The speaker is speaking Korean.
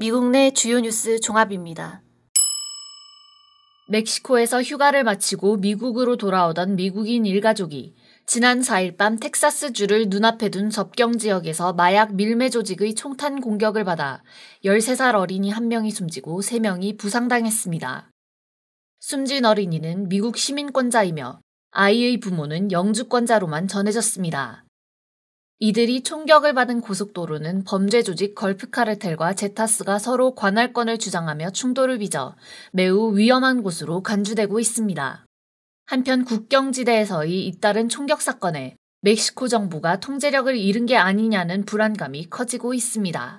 미국 내 주요 뉴스 종합입니다. 멕시코에서 휴가를 마치고 미국으로 돌아오던 미국인 일가족이 지난 4일 밤 텍사스주를 눈앞에 둔 접경 지역에서 마약 밀매 조직의 총탄 공격을 받아 13살 어린이 1명이 숨지고 3명이 부상당했습니다. 숨진 어린이는 미국 시민권자이며 아이의 부모는 영주권자로만 전해졌습니다. 이들이 총격을 받은 고속도로는 범죄 조직 걸프카르텔과 제타스가 서로 관할권을 주장하며 충돌을 빚어 매우 위험한 곳으로 간주되고 있습니다. 한편 국경지대에서의 잇따른 총격 사건에 멕시코 정부가 통제력을 잃은 게 아니냐는 불안감이 커지고 있습니다.